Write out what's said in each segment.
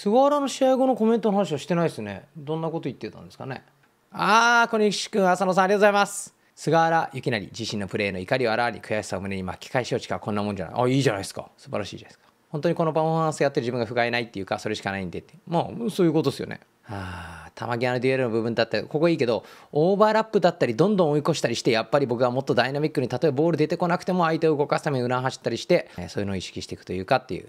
菅原の試合後のコメントの話はしてないですねどんなこと言ってたんですかねあー小西君浅野さんありがとうございます菅原幸成自身のプレーの怒りをあらわに悔しさを胸に巻き返し落ちかこんなもんじゃないあいいじゃないですか素晴らしいじゃないですか本当にこのパフォーマンスやってる自分が不甲斐ないっていうかそれしかないんでってまあそういうことですよねはあ玉際のデュエルの部分だったらここいいけどオーバーラップだったりどんどん追い越したりしてやっぱり僕はもっとダイナミックに例えばボール出てこなくても相手を動かすために裏走ったりしてそういうのを意識していくというかっていう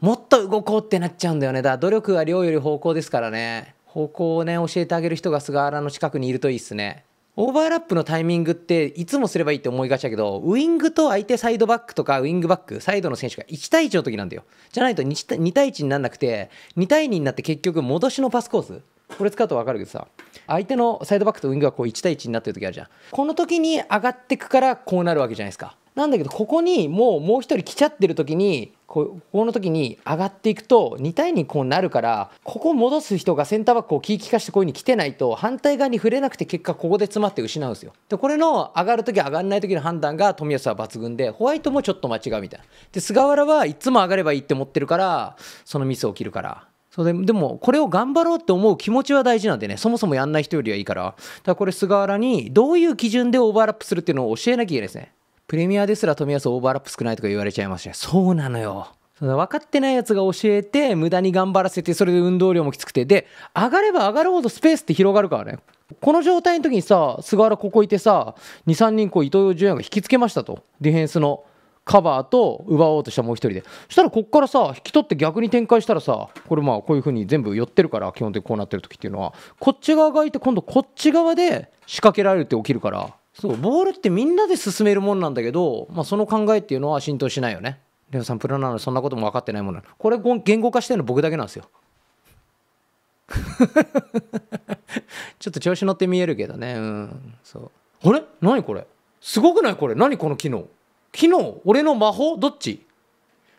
もっと動こうってなっちゃうんだよねだから努力は量より方向ですからね方向をね教えてあげる人が菅原の近くにいるといいっすねオーバーラップのタイミングっていつもすればいいって思いがちだけどウイングと相手サイドバックとかウイングバックサイドの選手が1対1の時なんだよじゃないと 2, 2対1にならなくて2対2になって結局戻しのパスコースこれ使うと分かるけどさ相手のサイドバックとウィングがこう1対1になってる時あるじゃんこの時に上がってくからこうなるわけじゃないですかなんだけどここにもうもう1人来ちゃってる時にここの時に上がっていくと2対2こうなるからここ戻す人がセンターバックをキーキカしてこういうに来てないと反対側に触れなくて結果ここで詰まって失うんですよでこれの上がる時上がんない時の判断が冨安は抜群でホワイトもちょっと間違うみたいなで菅原はいつも上がればいいって思ってるからそのミスを切るからそれでもこれを頑張ろうって思う気持ちは大事なんでねそもそもやんない人よりはいいからだからこれ菅原にどういう基準でオーバーラップするっていうのを教えなきゃいけないですねプレミアですら富安オーバーラップ少ないとか言われちゃいますねそうなのよ分かってないやつが教えて無駄に頑張らせてそれで運動量もきつくてで上がれば上がるほどスペースって広がるからねこの状態の時にさ菅原ここいてさ23人こう伊藤純也が引きつけましたとディフェンスのカバーと奪おうとしたもう一人でそしたらこっからさ引き取って逆に展開したらさこれまあこういう風に全部寄ってるから基本的にこうなってる時っていうのはこっち側がいて今度こっち側で仕掛けられるって起きるからそうボールってみんなで進めるもんなんだけど、まあ、その考えっていうのは浸透しないよねレオさんプロなのにそんなことも分かってないもんなのこれ言語化してるの僕だけなんですよ ちょっと調子乗って見えるけどねうんそうあれ何これすごくないこれ何この機能昨日俺の魔法どっち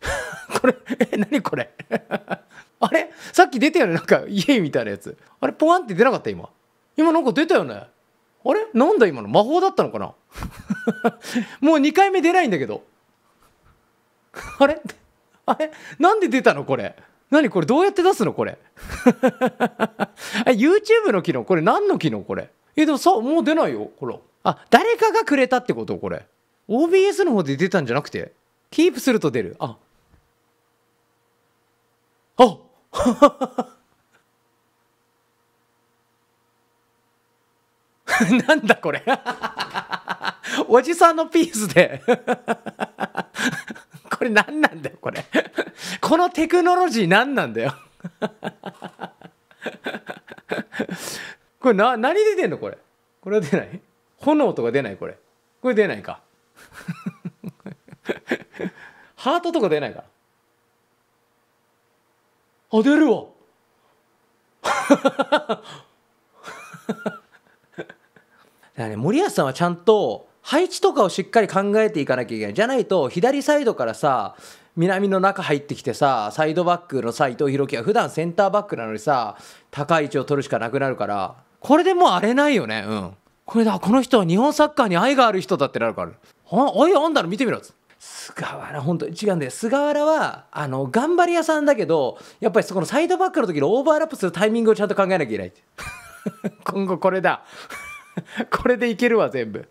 これえ何これ あれさっき出たよねなんかイエイみたいなやつあれポワンって出なかった今今なんか出たよねあれなんだ今の魔法だったのかな もう2回目出ないんだけどあれあれなんで出たのこれ何これどうやって出すのこれ YouTube の機能これ何の機能これえでもさもう出ないよほらあ誰かがくれたってことこれ OBS の方で出たんじゃなくてキープすると出るああ なんだこれ おじさんのピースで これ何なんだよこれこのテクノロジー何なんだよこれな何で出んのこれこれは出ない炎とか出ないこれこれ出ないか ハートとか出ないから。あ、出るわ だね、森保さんはちゃんと配置とかをしっかり考えていかなきゃいけない。じゃないと、左サイドからさ、南の中入ってきてさ、サイドバックの斎藤洋樹は普段センターバックなのにさ、高い位置を取るしかなくなるから、これでもう荒れないよね。うん。これだ、この人は日本サッカーに愛がある人だってなるから。あおいあん見てみろっつ菅原本当に違うんだよ菅原はあの頑張り屋さんだけどやっぱりそこのサイドバックの時のオーバーラップするタイミングをちゃんと考えなきゃいけない 今後これだ これでいけるわ全部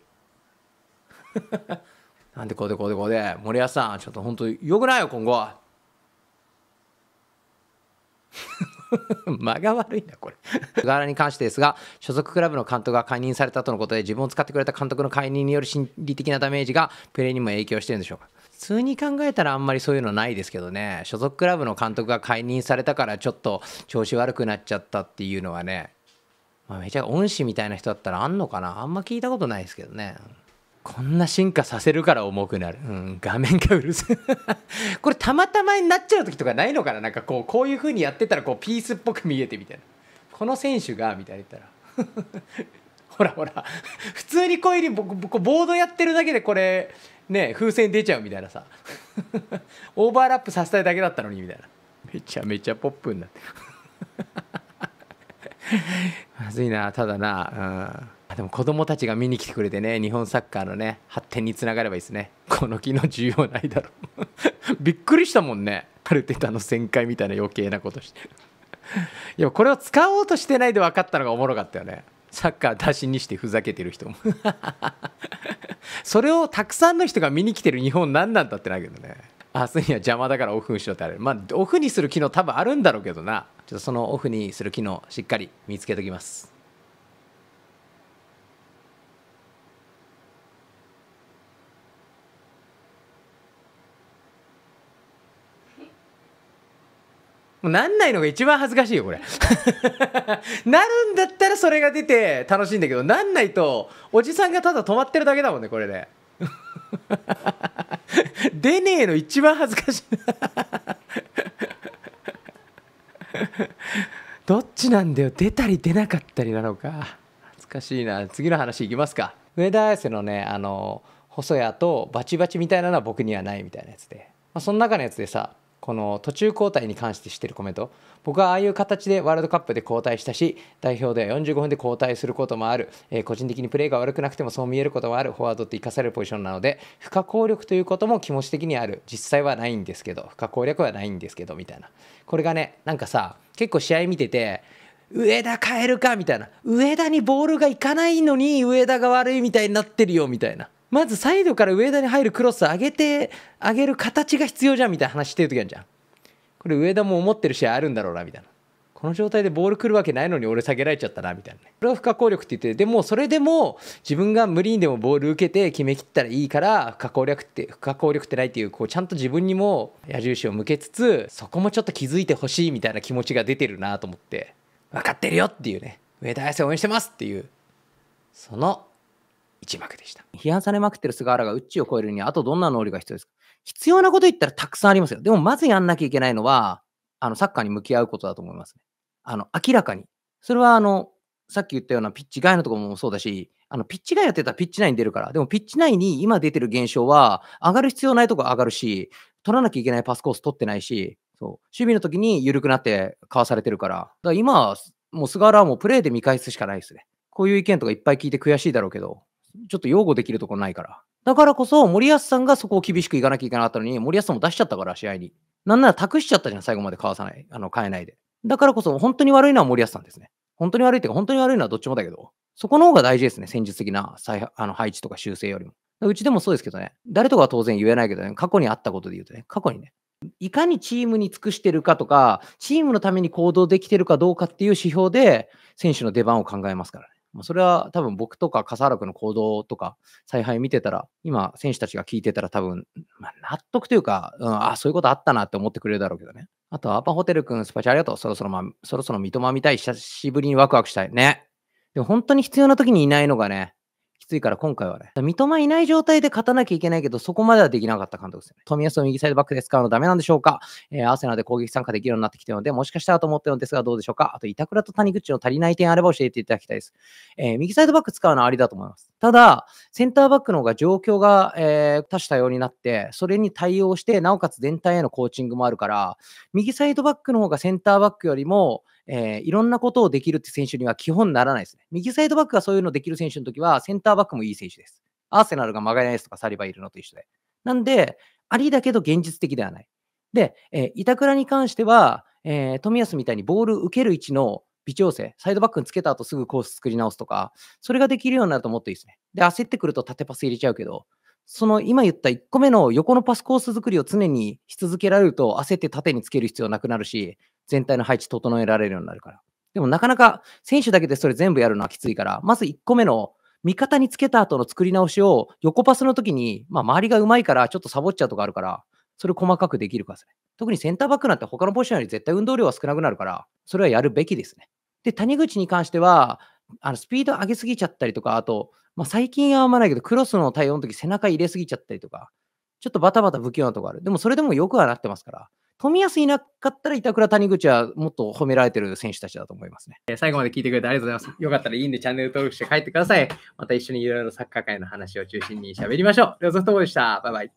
なんでこうでこうでこうで森保さんちょっと本当よくないよ今後は 間が悪いな、これ。菅原に関してですが、所属クラブの監督が解任されたとのことで、自分を使ってくれた監督の解任による心理的なダメージがプレーにも影響してるんでしょうか。普通に考えたらあんまりそういうのないですけどね、所属クラブの監督が解任されたからちょっと調子悪くなっちゃったっていうのはね、まあ、めちゃ恩師みたいな人だったらあんのかなあんま聞いたことないですけどね。こんな進化させるから重くなる、うん、画面がうるさい これたまたまになっちゃう時とかないのかななんかこうこういう風にやってたらこうピースっぽく見えてみたいなこの選手がみたいな言ったらほらほら普通にこういう僕ボードやってるだけでこれね風船出ちゃうみたいなさ オーバーラップさせたいだけだったのにみたいなめちゃめちゃポップになって まずいなただなうんでも子どもたちが見に来てくれてね日本サッカーのね発展につながればいいですねこの木の需要ないだろ びっくりしたもんねカルテタの旋回みたいな余計なことしていやこれを使おうとしてないで分かったのがおもろかったよねサッカー出しにしてふざけてる人も それをたくさんの人が見に来てる日本何なんだってないけどね明日には邪魔だからオフにしろってあれまあオフにする機能多分あるんだろうけどなちょっとそのオフにする機能しっかり見つけときますもうなんないのが一番恥ずかしいよこれ なるんだったらそれが出て楽しいんだけどなんないとおじさんがただ止まってるだけだもんねこれで 出ねえの一番恥ずかしい どっちなんだよ出たり出なかったりなのか恥ずかしいな次の話いきますか上田綾瀬のねあの細谷とバチバチみたいなのは僕にはないみたいなやつで、まあ、その中のやつでさこの途中交代に関してしてるコメント僕はああいう形でワールドカップで交代したし代表では45分で交代することもある、えー、個人的にプレーが悪くなくてもそう見えることもあるフォワードって生かされるポジションなので不可抗力ということも気持ち的にある実際はないんですけど不可抗力はないんですけどみたいなこれがねなんかさ結構試合見てて上田変えるかみたいな上田にボールがいかないのに上田が悪いみたいになってるよみたいなまずサイドから上田に入るクロス上げて上げる形が必要じゃんみたいな話してる時あるじゃんこれ上田も思ってる試合あるんだろうなみたいなこの状態でボール来るわけないのに俺下げられちゃったなみたいなねこれは不可抗力って言ってでもそれでも自分が無理にでもボール受けて決めきったらいいから不可抗力って不可抗力ってないっていうこうちゃんと自分にも矢印を向けつつそこもちょっと気づいてほしいみたいな気持ちが出てるなと思って分かってるよっていうね上田綺世応援してますっていうその一幕でした。批判されまくってる菅原が宇宙を超えるには、あとどんな能力が必要ですか必要なこと言ったらたくさんありますよ。でも、まずやんなきゃいけないのは、あの、サッカーに向き合うことだと思いますね。あの、明らかに。それは、あの、さっき言ったようなピッチ外のところもそうだし、あの、ピッチ外やってたらピッチ内に出るから、でもピッチ内に今出てる現象は、上がる必要ないとこ上がるし、取らなきゃいけないパスコース取ってないし、そう守備の時に緩くなってかわされてるから、だから今はもう菅原はもうプレーで見返すしかないですね。こういう意見とかいっぱい聞いて悔しいだろうけど、ちょっと擁護できるところないから。だからこそ、森保さんがそこを厳しくいかなきゃいけなかったのに、森保さんも出しちゃったから、試合に。なんなら託しちゃったじゃん、最後まで買わさない、あの、変えないで。だからこそ、本当に悪いのは森保さんですね。本当に悪いっていうか、本当に悪いのはどっちもだけど、そこの方が大事ですね、戦術的な再あの配置とか修正よりも。うちでもそうですけどね、誰とかは当然言えないけどね、過去にあったことで言うとね、過去にね、いかにチームに尽くしてるかとか、チームのために行動できてるかどうかっていう指標で、選手の出番を考えますからね。まあ、それは多分僕とか笠原君の行動とか、采配見てたら、今、選手たちが聞いてたら多分、まあ、納得というか、うん、ああ、そういうことあったなって思ってくれるだろうけどね。あと、アパホテル君、スパチャありがとう。そろそろ、まあ、そろそろ三笘見たい。久しぶりにワクワクしたい。ね。でも本当に必要な時にいないのがね、ついから今回はね、三笘いない状態で勝たなきゃいけないけど、そこまではできなかった監督ですね。安を右サイドバックで使うのダメなんでしょうか、えー、アーセナで攻撃参加できるようになってきてるので、もしかしたらと思ってるのですが、どうでしょうかあと、板倉と谷口の足りない点あれば教えていただきたいです。えー、右サイドバック使うのはありだと思います。ただ、センターバックの方が状況が、えー、多種多様になって、それに対応して、なおかつ全体へのコーチングもあるから、右サイドバックの方がセンターバックよりも、えー、いろんなことをできるって選手には基本ならないですね。右サイドバックがそういうのできる選手の時は、センターバックもいい選手です。アーセナルがマガヤネスとかサリバいるのと一緒で。なんで、ありだけど現実的ではない。で、えー、板倉に関しては、えー、冨安みたいにボール受ける位置の微調整、サイドバックにつけた後すぐコース作り直すとか、それができるようになるともっといいですね。で、焦ってくると縦パス入れちゃうけど、その今言った1個目の横のパスコース作りを常にし続けられると、焦って縦につける必要なくなるし、全体の配置整えられるようになるから。でもなかなか選手だけでそれ全部やるのはきついから、まず1個目の味方につけた後の作り直しを横パスの時に、まあ、周りがうまいからちょっとサボっちゃうとかあるから、それ細かくできるかですね。特にセンターバックなんて他のポジションより絶対運動量は少なくなるから、それはやるべきですね。で、谷口に関しては、あのスピード上げすぎちゃったりとか、あと、まあ、最近はあんまないけど、クロスの対応の時背中入れすぎちゃったりとか、ちょっとバタバタ不器用なとこある。でもそれでもよくはなってますから、冨安いなかったら板倉、谷口はもっと褒められてる選手たちだと思いますね。最後まで聞いてくれてありがとうございます。よかったらいいんでチャンネル登録して帰ってください。また一緒にいろいろサッカー界の話を中心に喋りましょう。では、ソフトボールでした。バイバイ。